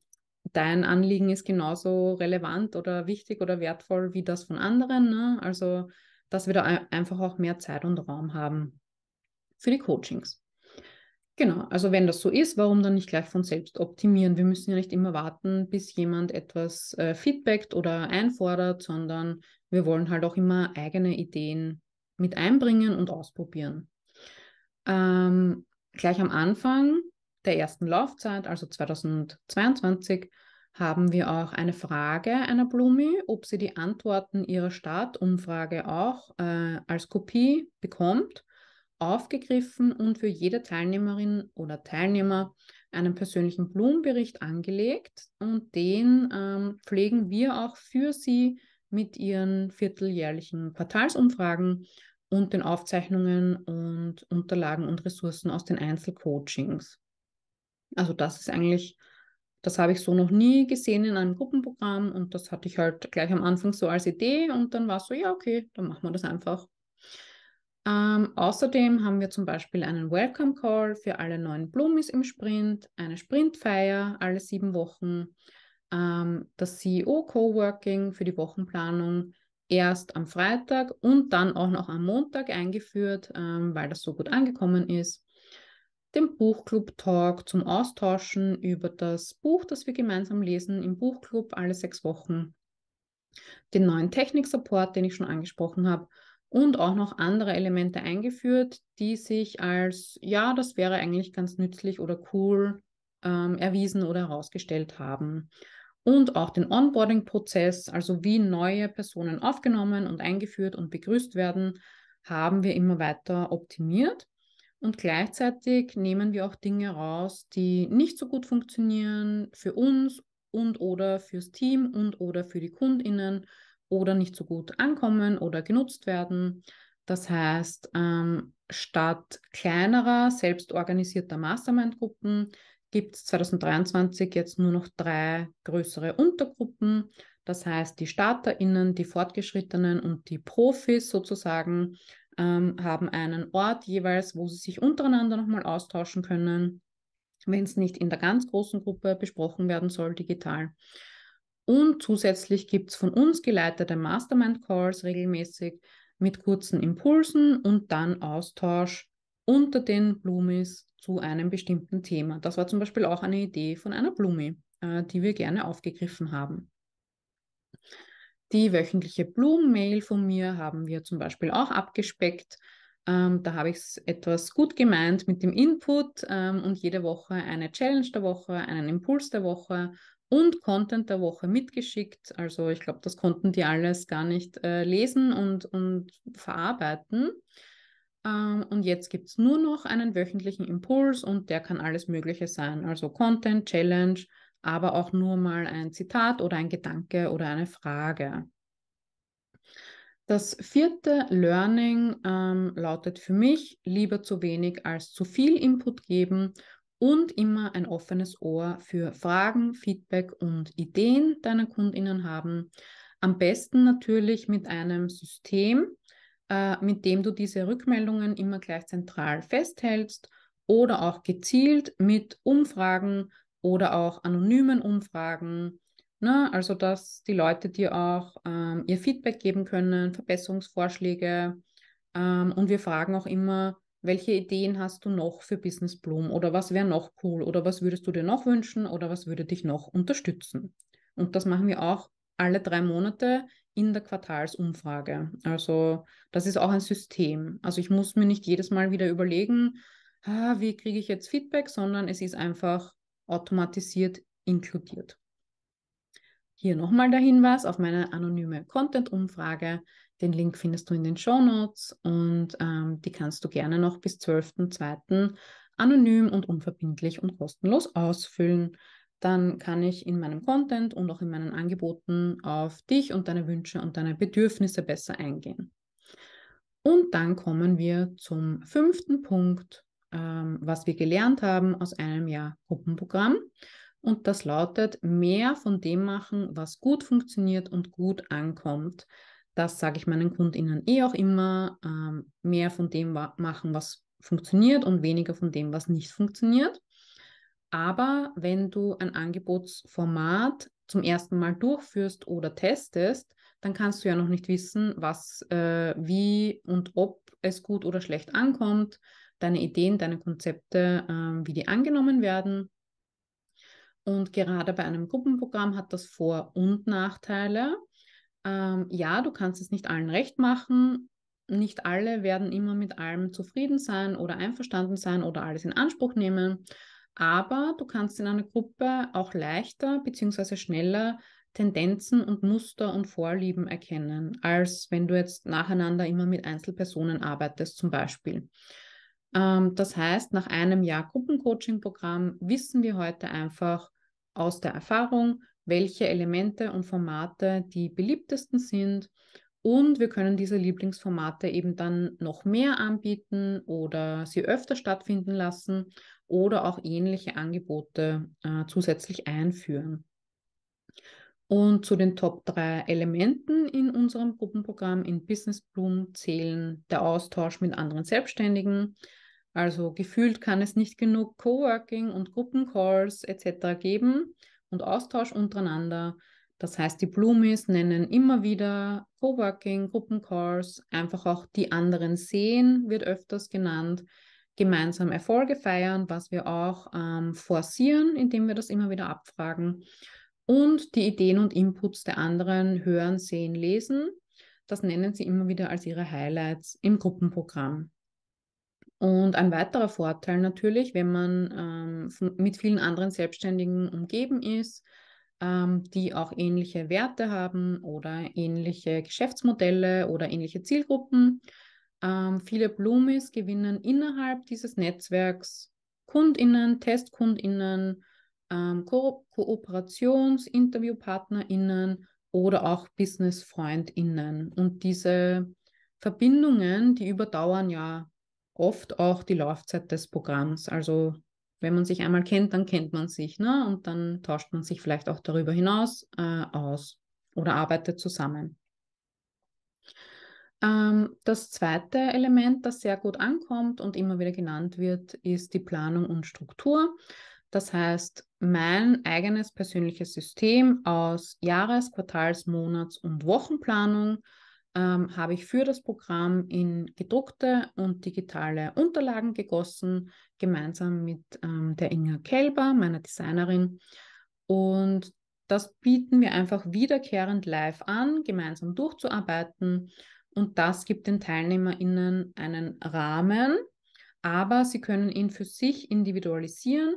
dein Anliegen ist genauso relevant oder wichtig oder wertvoll wie das von anderen. Ne? Also dass wir da einfach auch mehr Zeit und Raum haben für die Coachings. Genau, also wenn das so ist, warum dann nicht gleich von selbst optimieren? Wir müssen ja nicht immer warten, bis jemand etwas äh, feedbackt oder einfordert, sondern wir wollen halt auch immer eigene Ideen mit einbringen und ausprobieren. Ähm, gleich am Anfang der ersten Laufzeit, also 2022, haben wir auch eine Frage einer Blumi, ob sie die Antworten ihrer Startumfrage auch äh, als Kopie bekommt aufgegriffen und für jede Teilnehmerin oder Teilnehmer einen persönlichen Blumenbericht angelegt und den ähm, pflegen wir auch für sie mit ihren vierteljährlichen Quartalsumfragen und den Aufzeichnungen und Unterlagen und Ressourcen aus den Einzelcoachings. Also das ist eigentlich, das habe ich so noch nie gesehen in einem Gruppenprogramm und das hatte ich halt gleich am Anfang so als Idee und dann war es so, ja, okay, dann machen wir das einfach. Ähm, außerdem haben wir zum Beispiel einen Welcome Call für alle neuen Blumis im Sprint, eine Sprintfeier alle sieben Wochen, ähm, das CEO Coworking für die Wochenplanung erst am Freitag und dann auch noch am Montag eingeführt, ähm, weil das so gut angekommen ist. Den Buchclub Talk zum Austauschen über das Buch, das wir gemeinsam lesen im Buchclub alle sechs Wochen. Den neuen Technik-Support, den ich schon angesprochen habe und auch noch andere Elemente eingeführt, die sich als, ja, das wäre eigentlich ganz nützlich oder cool ähm, erwiesen oder herausgestellt haben. Und auch den Onboarding-Prozess, also wie neue Personen aufgenommen und eingeführt und begrüßt werden, haben wir immer weiter optimiert. Und gleichzeitig nehmen wir auch Dinge raus, die nicht so gut funktionieren für uns und oder fürs Team und oder für die Kundinnen oder nicht so gut ankommen oder genutzt werden. Das heißt, ähm, statt kleinerer, selbstorganisierter Mastermind-Gruppen gibt es 2023 jetzt nur noch drei größere Untergruppen. Das heißt, die StarterInnen, die Fortgeschrittenen und die Profis sozusagen ähm, haben einen Ort jeweils, wo sie sich untereinander nochmal austauschen können, wenn es nicht in der ganz großen Gruppe besprochen werden soll, digital. Und zusätzlich gibt es von uns geleitete Mastermind-Calls regelmäßig mit kurzen Impulsen und dann Austausch unter den Blumis zu einem bestimmten Thema. Das war zum Beispiel auch eine Idee von einer Blumi, äh, die wir gerne aufgegriffen haben. Die wöchentliche Blumen-Mail von mir haben wir zum Beispiel auch abgespeckt. Ähm, da habe ich es etwas gut gemeint mit dem Input ähm, und jede Woche eine Challenge der Woche, einen Impuls der Woche und Content der Woche mitgeschickt. Also ich glaube, das konnten die alles gar nicht äh, lesen und, und verarbeiten. Ähm, und jetzt gibt es nur noch einen wöchentlichen Impuls und der kann alles Mögliche sein. Also Content, Challenge, aber auch nur mal ein Zitat oder ein Gedanke oder eine Frage. Das vierte Learning ähm, lautet für mich, lieber zu wenig als zu viel Input geben und immer ein offenes Ohr für Fragen, Feedback und Ideen deiner Kundinnen haben. Am besten natürlich mit einem System, äh, mit dem du diese Rückmeldungen immer gleich zentral festhältst oder auch gezielt mit Umfragen oder auch anonymen Umfragen. Ne? Also, dass die Leute dir auch ähm, ihr Feedback geben können, Verbesserungsvorschläge. Ähm, und wir fragen auch immer welche Ideen hast du noch für Business Bloom oder was wäre noch cool oder was würdest du dir noch wünschen oder was würde dich noch unterstützen? Und das machen wir auch alle drei Monate in der Quartalsumfrage. Also das ist auch ein System. Also ich muss mir nicht jedes Mal wieder überlegen, ah, wie kriege ich jetzt Feedback, sondern es ist einfach automatisiert inkludiert. Hier nochmal der Hinweis auf meine anonyme Content-Umfrage. Den Link findest du in den Show Notes und ähm, die kannst du gerne noch bis 12.02. anonym und unverbindlich und kostenlos ausfüllen. Dann kann ich in meinem Content und auch in meinen Angeboten auf dich und deine Wünsche und deine Bedürfnisse besser eingehen. Und dann kommen wir zum fünften Punkt, ähm, was wir gelernt haben aus einem Jahr Gruppenprogramm. Und das lautet, mehr von dem machen, was gut funktioniert und gut ankommt das sage ich meinen KundInnen eh auch immer, ähm, mehr von dem machen, was funktioniert und weniger von dem, was nicht funktioniert. Aber wenn du ein Angebotsformat zum ersten Mal durchführst oder testest, dann kannst du ja noch nicht wissen, was, äh, wie und ob es gut oder schlecht ankommt, deine Ideen, deine Konzepte, äh, wie die angenommen werden. Und gerade bei einem Gruppenprogramm hat das Vor- und Nachteile ähm, ja, du kannst es nicht allen recht machen. Nicht alle werden immer mit allem zufrieden sein oder einverstanden sein oder alles in Anspruch nehmen. Aber du kannst in einer Gruppe auch leichter bzw. schneller Tendenzen und Muster und Vorlieben erkennen, als wenn du jetzt nacheinander immer mit Einzelpersonen arbeitest zum Beispiel. Ähm, das heißt, nach einem Jahr Gruppencoaching-Programm wissen wir heute einfach aus der Erfahrung, welche Elemente und Formate die beliebtesten sind. Und wir können diese Lieblingsformate eben dann noch mehr anbieten oder sie öfter stattfinden lassen oder auch ähnliche Angebote äh, zusätzlich einführen. Und zu den Top 3 Elementen in unserem Gruppenprogramm in Business Bloom zählen der Austausch mit anderen Selbstständigen. Also gefühlt kann es nicht genug Coworking und Gruppencalls etc. geben und Austausch untereinander. Das heißt, die Blumis nennen immer wieder Coworking, Gruppencalls, einfach auch die anderen sehen, wird öfters genannt, gemeinsam Erfolge feiern, was wir auch ähm, forcieren, indem wir das immer wieder abfragen und die Ideen und Inputs der anderen hören, sehen, lesen. Das nennen sie immer wieder als ihre Highlights im Gruppenprogramm. Und ein weiterer Vorteil natürlich, wenn man ähm, mit vielen anderen Selbstständigen umgeben ist, ähm, die auch ähnliche Werte haben oder ähnliche Geschäftsmodelle oder ähnliche Zielgruppen. Ähm, viele Blumis gewinnen innerhalb dieses Netzwerks Kundinnen, TestkundInnen, ähm, Ko Kooperations-InterviewpartnerInnen oder auch Businessfreundinnen. Und diese Verbindungen, die überdauern ja oft auch die Laufzeit des Programms. Also wenn man sich einmal kennt, dann kennt man sich, ne? Und dann tauscht man sich vielleicht auch darüber hinaus äh, aus oder arbeitet zusammen. Ähm, das zweite Element, das sehr gut ankommt und immer wieder genannt wird, ist die Planung und Struktur. Das heißt, mein eigenes persönliches System aus Jahres-, Quartals-, Monats- und Wochenplanung, ähm, habe ich für das Programm in gedruckte und digitale Unterlagen gegossen, gemeinsam mit ähm, der Inga Kelber, meiner Designerin. Und das bieten wir einfach wiederkehrend live an, gemeinsam durchzuarbeiten. Und das gibt den TeilnehmerInnen einen Rahmen, aber sie können ihn für sich individualisieren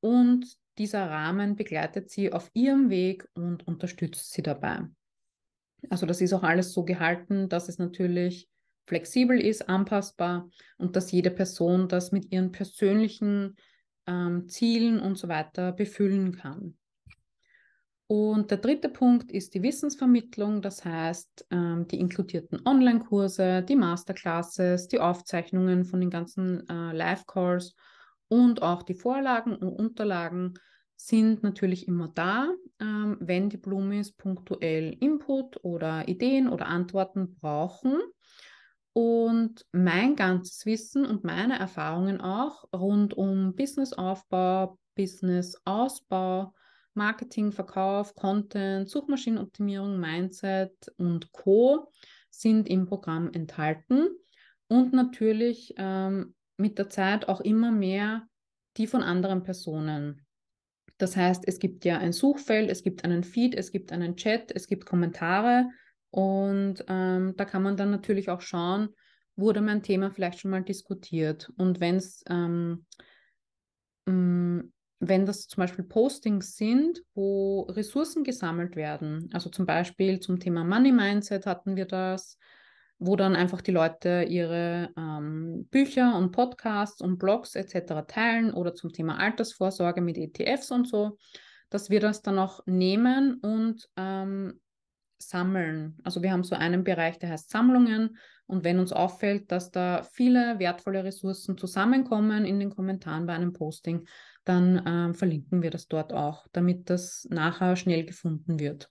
und dieser Rahmen begleitet sie auf ihrem Weg und unterstützt sie dabei. Also das ist auch alles so gehalten, dass es natürlich flexibel ist, anpassbar und dass jede Person das mit ihren persönlichen ähm, Zielen und so weiter befüllen kann. Und der dritte Punkt ist die Wissensvermittlung, das heißt ähm, die inkludierten Online-Kurse, die Masterclasses, die Aufzeichnungen von den ganzen äh, Live-Calls und auch die Vorlagen und Unterlagen sind natürlich immer da, ähm, wenn die Blumis punktuell Input oder Ideen oder Antworten brauchen. Und mein ganzes Wissen und meine Erfahrungen auch rund um Businessaufbau, Businessausbau, Marketing, Verkauf, Content, Suchmaschinenoptimierung, Mindset und Co sind im Programm enthalten. Und natürlich ähm, mit der Zeit auch immer mehr die von anderen Personen das heißt, es gibt ja ein Suchfeld, es gibt einen Feed, es gibt einen Chat, es gibt Kommentare und ähm, da kann man dann natürlich auch schauen, wurde mein Thema vielleicht schon mal diskutiert. Und wenn es ähm, mm, wenn das zum Beispiel Postings sind, wo Ressourcen gesammelt werden, also zum Beispiel zum Thema Money Mindset hatten wir das, wo dann einfach die Leute ihre ähm, Bücher und Podcasts und Blogs etc. teilen oder zum Thema Altersvorsorge mit ETFs und so, dass wir das dann auch nehmen und ähm, sammeln. Also wir haben so einen Bereich, der heißt Sammlungen und wenn uns auffällt, dass da viele wertvolle Ressourcen zusammenkommen in den Kommentaren bei einem Posting, dann ähm, verlinken wir das dort auch, damit das nachher schnell gefunden wird.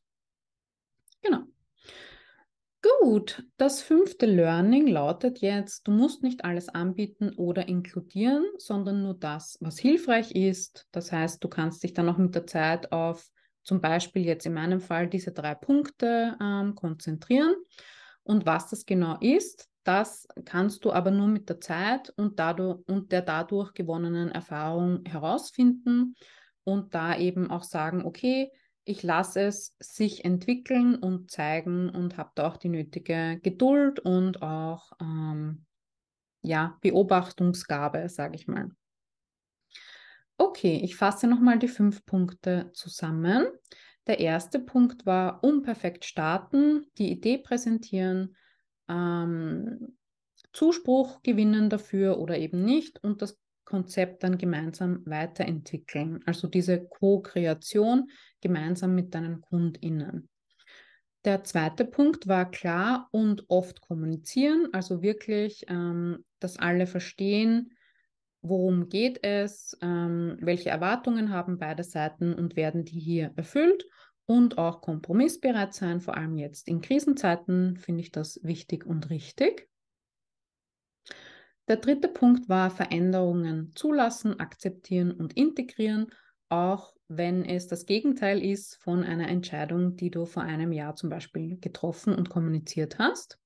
Gut, das fünfte Learning lautet jetzt, du musst nicht alles anbieten oder inkludieren, sondern nur das, was hilfreich ist. Das heißt, du kannst dich dann auch mit der Zeit auf zum Beispiel jetzt in meinem Fall diese drei Punkte ähm, konzentrieren. Und was das genau ist, das kannst du aber nur mit der Zeit und, dadurch, und der dadurch gewonnenen Erfahrung herausfinden und da eben auch sagen, okay, ich lasse es sich entwickeln und zeigen und habe da auch die nötige Geduld und auch ähm, ja, Beobachtungsgabe, sage ich mal. Okay, ich fasse nochmal die fünf Punkte zusammen. Der erste Punkt war unperfekt starten, die Idee präsentieren, ähm, Zuspruch gewinnen dafür oder eben nicht und das Konzept dann gemeinsam weiterentwickeln. Also diese Co-Kreation, gemeinsam mit deinen KundInnen. Der zweite Punkt war klar und oft kommunizieren, also wirklich, ähm, dass alle verstehen, worum geht es, ähm, welche Erwartungen haben beide Seiten und werden die hier erfüllt und auch kompromissbereit sein, vor allem jetzt in Krisenzeiten finde ich das wichtig und richtig. Der dritte Punkt war Veränderungen zulassen, akzeptieren und integrieren, auch wenn es das Gegenteil ist von einer Entscheidung, die du vor einem Jahr zum Beispiel getroffen und kommuniziert hast.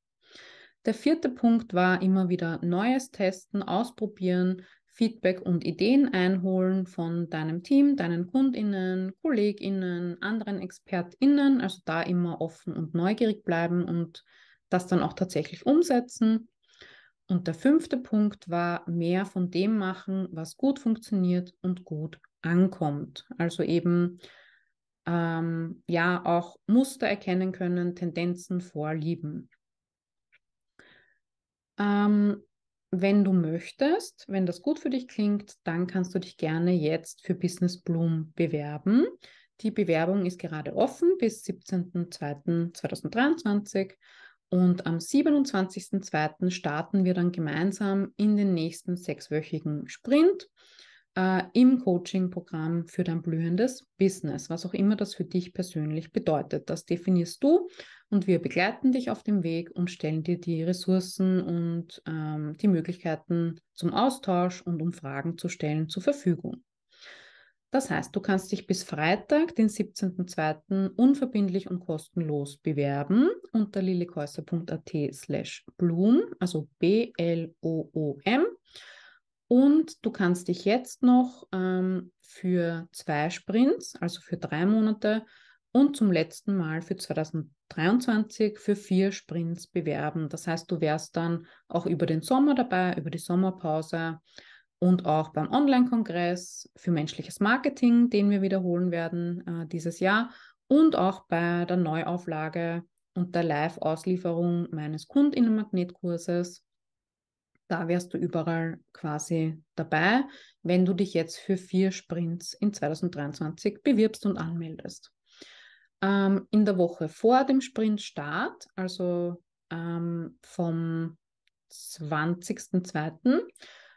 Der vierte Punkt war immer wieder Neues testen, ausprobieren, Feedback und Ideen einholen von deinem Team, deinen Kundinnen, Kolleginnen, anderen Expertinnen, also da immer offen und neugierig bleiben und das dann auch tatsächlich umsetzen. Und der fünfte Punkt war mehr von dem machen, was gut funktioniert und gut ankommt. Also eben ähm, ja auch Muster erkennen können, Tendenzen, Vorlieben. Ähm, wenn du möchtest, wenn das gut für dich klingt, dann kannst du dich gerne jetzt für Business Bloom bewerben. Die Bewerbung ist gerade offen bis 17.02.2023 und am 27.02. starten wir dann gemeinsam in den nächsten sechswöchigen Sprint äh, im Coaching-Programm für dein blühendes Business, was auch immer das für dich persönlich bedeutet. Das definierst du und wir begleiten dich auf dem Weg und stellen dir die Ressourcen und ähm, die Möglichkeiten zum Austausch und um Fragen zu stellen zur Verfügung. Das heißt, du kannst dich bis Freitag, den 17.02. unverbindlich und kostenlos bewerben unter lilikäuser.at slash bloom, also B-L-O-O-M. Und du kannst dich jetzt noch ähm, für zwei Sprints, also für drei Monate und zum letzten Mal für 2023 für vier Sprints bewerben. Das heißt, du wärst dann auch über den Sommer dabei, über die Sommerpause und auch beim Online-Kongress für menschliches Marketing, den wir wiederholen werden äh, dieses Jahr und auch bei der Neuauflage und der Live-Auslieferung meines Kundinnenmagnetkurses da wärst du überall quasi dabei, wenn du dich jetzt für vier Sprints in 2023 bewirbst und anmeldest. Ähm, in der Woche vor dem Sprintstart, also ähm, vom 20.02.,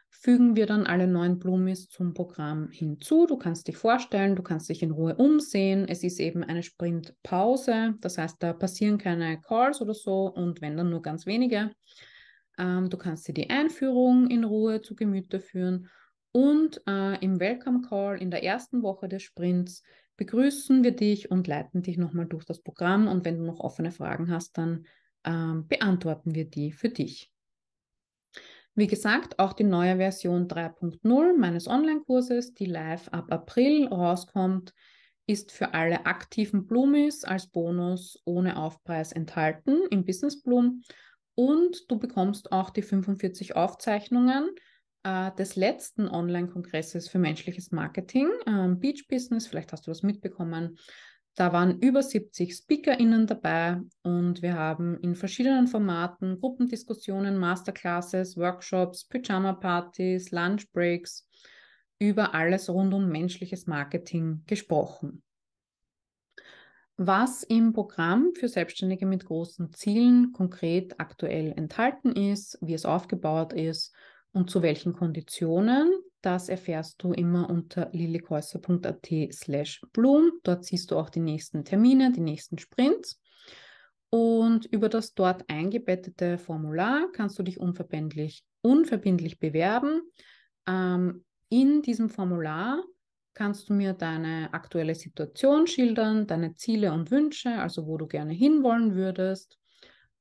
fügen wir dann alle neuen Blumis zum Programm hinzu. Du kannst dich vorstellen, du kannst dich in Ruhe umsehen. Es ist eben eine Sprintpause, das heißt, da passieren keine Calls oder so und wenn dann nur ganz wenige. Ähm, du kannst dir die Einführung in Ruhe zu Gemüte führen und äh, im Welcome Call in der ersten Woche des Sprints begrüßen wir dich und leiten dich nochmal durch das Programm. Und wenn du noch offene Fragen hast, dann ähm, beantworten wir die für dich. Wie gesagt, auch die neue Version 3.0 meines Online-Kurses, die live ab April rauskommt, ist für alle aktiven Blumis als Bonus ohne Aufpreis enthalten im Business Bloom und du bekommst auch die 45 Aufzeichnungen äh, des letzten Online-Kongresses für menschliches Marketing, ähm, Beach Business, vielleicht hast du das mitbekommen. Da waren über 70 SpeakerInnen dabei und wir haben in verschiedenen Formaten Gruppendiskussionen, Masterclasses, Workshops, Pyjama-Partys, Lunchbreaks über alles rund um menschliches Marketing gesprochen was im Programm für Selbstständige mit großen Zielen konkret aktuell enthalten ist, wie es aufgebaut ist und zu welchen Konditionen, das erfährst du immer unter lilikäuser.at slash bloom. Dort siehst du auch die nächsten Termine, die nächsten Sprints. Und über das dort eingebettete Formular kannst du dich unverbindlich, unverbindlich bewerben. Ähm, in diesem Formular kannst du mir deine aktuelle Situation schildern, deine Ziele und Wünsche, also wo du gerne hinwollen würdest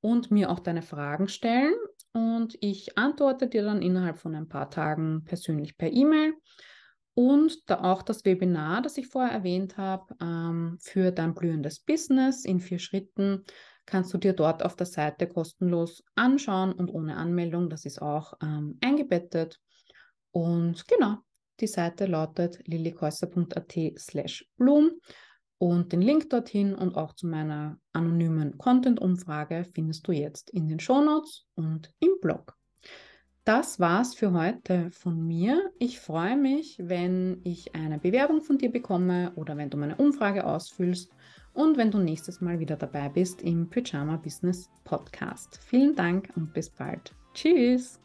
und mir auch deine Fragen stellen. Und ich antworte dir dann innerhalb von ein paar Tagen persönlich per E-Mail. Und da auch das Webinar, das ich vorher erwähnt habe, ähm, für dein blühendes Business in vier Schritten, kannst du dir dort auf der Seite kostenlos anschauen und ohne Anmeldung. Das ist auch ähm, eingebettet. Und genau, die Seite lautet lillikäuser.at slash bloom und den Link dorthin und auch zu meiner anonymen Content-Umfrage findest du jetzt in den Shownotes und im Blog. Das war's für heute von mir. Ich freue mich, wenn ich eine Bewerbung von dir bekomme oder wenn du meine Umfrage ausfüllst und wenn du nächstes Mal wieder dabei bist im Pyjama Business Podcast. Vielen Dank und bis bald. Tschüss!